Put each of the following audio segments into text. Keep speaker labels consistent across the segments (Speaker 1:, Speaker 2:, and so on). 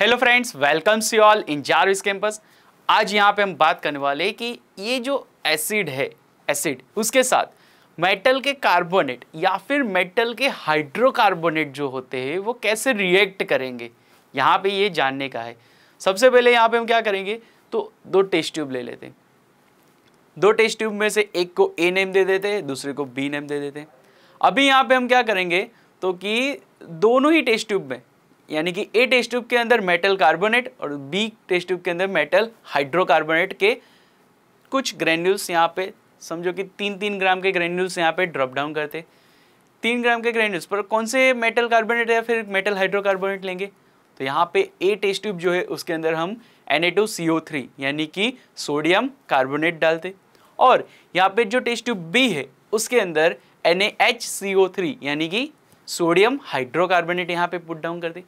Speaker 1: hello friends welcome see all in Jarvis campus आज यहाँ पे हम बात करने वाले कि ये जो एसिड है एसिड उसके साथ मेटल के कार्बोनेट या फिर मेटल के हाइड्रोकार्बोनेट जो होते हैं वो कैसे रिएक्ट करेंगे यहाँ पे ये जानने का है सबसे पहले यहाँ पे हम क्या करेंगे तो दो टेस्ट ट्यूब ले लेते हैं दो टेस्ट ट्यूब में से एक को ए नेम दे देते हैं दूसरे को बी नेम दे देते हैं अभी यहाँ पे हम क्या करेंगे तो कि दोनों ही टेस्ट ट्यूब में यानी कि ए टेस्ट ट्यूब के अंदर मेटल कार्बोनेट और बी टेस्ट ट्यूब के अंदर मेटल हाइड्रोकार्बोनेट के कुछ ग्रेन्यूल्स यहाँ पे समझो कि तीन तीन ग्राम के ग्रेन्यूल्स यहाँ पे ड्रॉप डाउन करते तीन ग्राम के ग्रेन्यूल्स पर कौन से मेटल कार्बोनेट या फिर मेटल हाइड्रोकार्बोनेट लेंगे तो यहाँ पे ए टेस्ट ट्यूब जो है उसके अंदर हम थ्री यानी कि सोडियम कार्बोनेट डालते और यहाँ पे जो टेस्ट ट्यूब बी है उसके अंदर थ्री यानी कि सोडियम हाइड्रोकार्बोनेट यहाँ पे पुट डाउन करते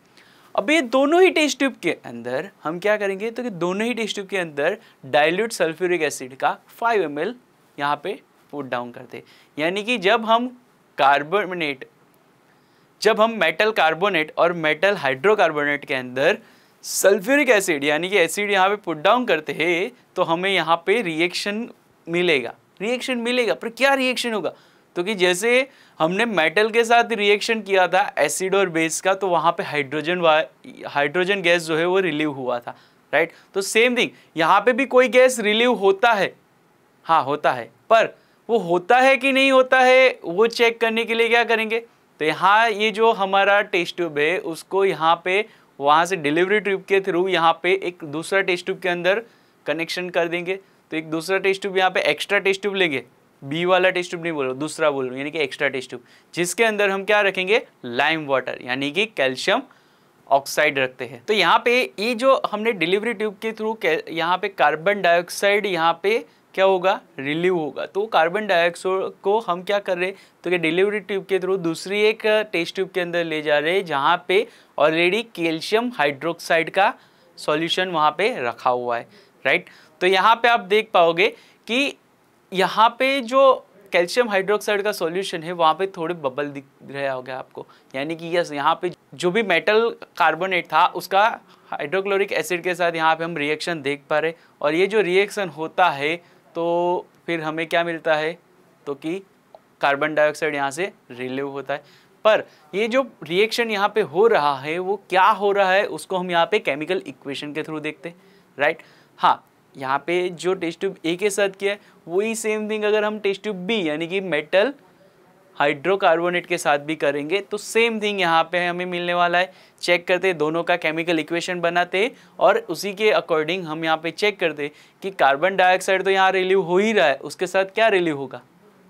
Speaker 1: अब ये दोनों ही टेस्ट ट्यूब के अंदर हम क्या करेंगे तो कि दोनों ही टेस्ट ट्यूब के अंदर डाइल्यूट सल्फ्यूरिक एसिड का 5 एम एल यहाँ पे पुट डाउन करते यानी कि जब हम कार्बोनेट जब हम मेटल कार्बोनेट और मेटल हाइड्रोकार्बोनेट के अंदर सल्फ्यूरिक एसिड यानी कि एसिड यहाँ पे पुट डाउन करते हैं तो हमें यहाँ पे रिएक्शन मिलेगा रिएक्शन मिलेगा पर क्या रिएक्शन होगा क्योंकि तो जैसे हमने मेटल के साथ रिएक्शन किया था एसिड और बेस का तो वहाँ पे हाइड्रोजन हाइड्रोजन गैस जो है वो रिलीव हुआ था राइट तो सेम थिंग यहाँ पे भी कोई गैस रिलीव होता है हाँ होता है पर वो होता है कि नहीं होता है वो चेक करने के लिए क्या करेंगे तो यहाँ ये जो हमारा टेस्ट ट्यूब है उसको यहाँ पे वहाँ से डिलीवरी ट्यूब के थ्रू यहाँ पे एक दूसरा टेस्ट ट्यूब के अंदर कनेक्शन कर देंगे तो एक दूसरा टेस्ट ट्यूब यहाँ पे एक्स्ट्रा टेस्ट ट्यूब लेंगे बी वाला टेस्ट ट्यूब नहीं बोल रहा दूसरा बोल रहा हूँ यानी कि एक्स्ट्रा टेस्ट ट्यूब जिसके अंदर हम क्या रखेंगे लाइम वाटर यानी कि कैल्शियम ऑक्साइड रखते हैं तो यहाँ पे ये जो हमने डिलीवरी ट्यूब के थ्रू यहाँ पे कार्बन डाइऑक्साइड यहाँ पे क्या होगा रिलीव होगा तो कार्बन डाइऑक्साइड को हम क्या कर रहे हैं तो ये डिलीवरी ट्यूब के थ्रू दूसरी एक टेस्ट ट्यूब के अंदर ले जा रहे हैं जहाँ पे ऑलरेडी कैल्शियम हाइड्रोक्साइड का सॉल्यूशन वहाँ पे रखा हुआ है राइट तो यहाँ पे आप देख पाओगे कि यहाँ पे जो कैल्शियम हाइड्रोक्साइड का सॉल्यूशन है वहाँ पे थोड़े बबल दिख रहा हो गया आपको यानी कि यस यहाँ पे जो भी मेटल कार्बोनेट था उसका हाइड्रोक्लोरिक एसिड के साथ यहाँ पे हम रिएक्शन देख पा रहे और ये जो रिएक्शन होता है तो फिर हमें क्या मिलता है तो कि कार्बन डाइऑक्साइड यहाँ से रिलीव होता है पर ये जो रिएक्शन यहाँ पे हो रहा है वो क्या हो रहा है उसको हम यहाँ पे केमिकल इक्वेशन के थ्रू देखते राइट हाँ यहाँ पे जो टेस्ट ट्यूब ए के साथ किया है वही सेम थिंग अगर हम टेस्ट ट्यूब बी यानी कि मेटल हाइड्रोकार्बोनेट के साथ भी करेंगे तो सेम थिंग यहाँ पे हमें मिलने वाला है चेक करते दोनों का केमिकल इक्वेशन बनाते और उसी के अकॉर्डिंग हम यहाँ पे चेक करते कि कार्बन डाइऑक्साइड तो यहाँ रिलीव हो ही रहा है उसके साथ क्या रिलीव होगा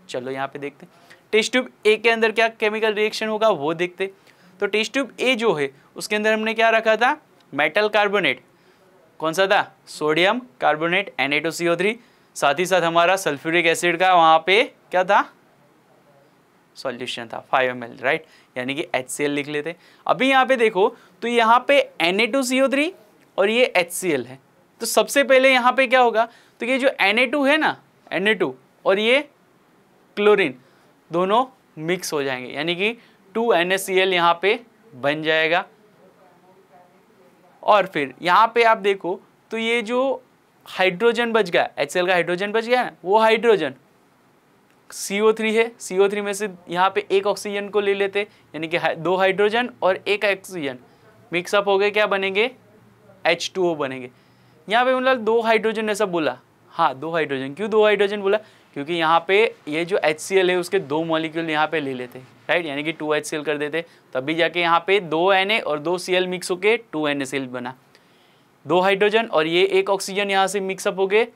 Speaker 1: चलो यहाँ पे देखते टेस्ट ट्यूब ए के अंदर क्या केमिकल रिएक्शन होगा वो देखते तो टेस्ट ट्यूब ए जो है उसके अंदर हमने क्या रखा था मेटल कार्बोनेट कौन सा था सोडियम कार्बोनेट एन साथ ही साथ हमारा सल्फ्यूरिक एसिड का वहाँ पे क्या था सॉल्यूशन था फाइव एम राइट यानी कि एच लिख लेते अभी यहाँ पे देखो तो यहाँ पे एन और ये एच है तो सबसे पहले यहाँ पे क्या होगा तो ये जो एन है ना एन और ये क्लोरीन दोनों मिक्स हो जाएंगे यानी कि टू एन यहाँ पे बन जाएगा और फिर यहाँ पे आप देखो तो ये जो हाइड्रोजन बच गया एच का हाइड्रोजन बच गया ना वो हाइड्रोजन सी ओ थ्री है सी ओ थ्री में से यहाँ पे एक ऑक्सीजन को ले लेते यानी कि दो हाइड्रोजन और एक ऑक्सीजन मिक्सअप हो गए क्या बनेंगे एच टू ओ बनेंगे यहाँ पे मतलब दो हाइड्रोजन ऐसा बोला हाँ दो हाइड्रोजन क्यों दो हाइड्रोजन बोला क्योंकि यहाँ पे ये जो एच है उसके दो मॉलिक्यूल यहाँ पे ले लेते राइट यानी कि टू एच कर देते तभी जाके यहाँ पे दो एन और दो सी मिक्स होके टू एन बना दो हाइड्रोजन और ये एक ऑक्सीजन यहाँ से मिक्सअप हो गए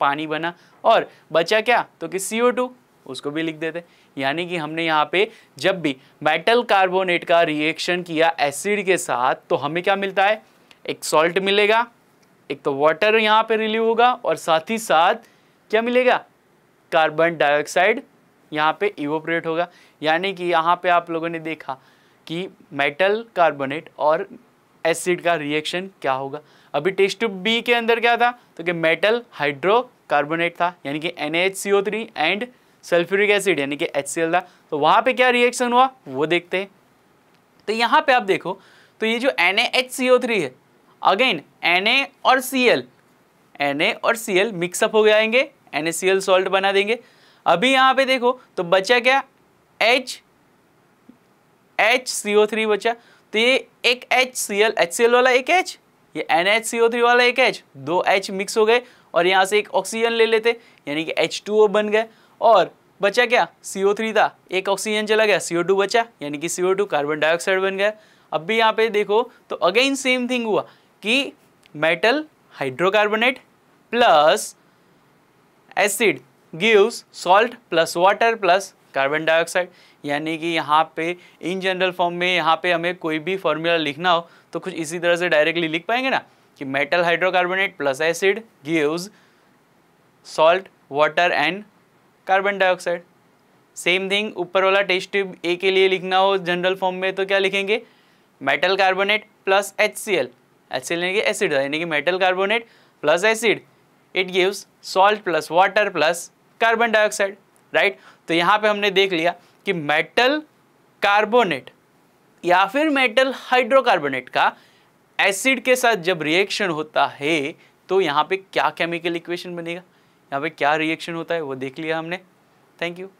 Speaker 1: पानी बना और बचा क्या तो कि सी उसको भी लिख देते यानी कि हमने यहाँ पे जब भी मेटल कार्बोनेट का रिएक्शन किया एसिड के साथ तो हमें क्या मिलता है एक सॉल्ट मिलेगा एक तो वाटर यहाँ पे रिलीव होगा और साथ ही साथ क्या मिलेगा कार्बन डाइऑक्साइड यहाँ पे इवोपरेट होगा यानी कि यहाँ पे आप लोगों ने देखा कि मेटल कार्बोनेट और एसिड का रिएक्शन क्या होगा अभी टेस्ट ट्यूब बी के अंदर क्या था तो कि मेटल हाइड्रो कार्बोनेट था यानी कि एन एंड सल्फ्यूरिक एसिड यानी कि एच था तो वहाँ पे क्या रिएक्शन हुआ वो देखते हैं तो यहाँ पे आप देखो तो ये जो एन है अगेन एन और सी एल और सी मिक्सअप हो जाएंगे एन सॉल्ट बना देंगे अभी यहाँ पे देखो तो बचा क्या H H C O three बचा तो ये एक H C L H C L वाला एक एच ये N H C O three वाला एक एच दो एच मिक्स हो गए और यहाँ से एक ऑक्सीजन ले लेते यानी कि एच टू ओ बन गए और बचा क्या सी ओ थ्री था एक ऑक्सीजन चला गया सी ओ टू बचा यानी कि C O two carbon dioxide बन गया अब भी यहाँ पे देखो तो अगेन सेम थिंग हुआ कि metal hydrocarbonate plus acid gives salt plus water plus carbon dioxide यानी कि यहाँ पे इन जनरल फॉर्म में यहाँ पे हमें कोई भी फॉर्मूला लिखना हो तो कुछ इसी तरह से डायरेक्टली लिख पाएंगे ना कि metal hydrocarbonate plus acid gives salt water and carbon dioxide same thing ऊपर वाला टेस्ट ट्यूब ए के लिए लिखना हो जनरल फॉर्म में तो क्या लिखेंगे metal carbonate plus H C L H C L यानी कि एसिड यानी कि metal carbonate plus acid it gives salt plus water plus carbon dioxide right तो यहाँ पे हमने देख लिया कि मेटल कार्बोनेट या फिर मेटल हाइड्रोकार्बोनेट का एसिड के साथ जब रिएक्शन होता है तो यहाँ पे क्या केमिकल इक्वेशन बनेगा यहाँ पे क्या रिएक्शन होता है वो देख लिया हमने थैंक यू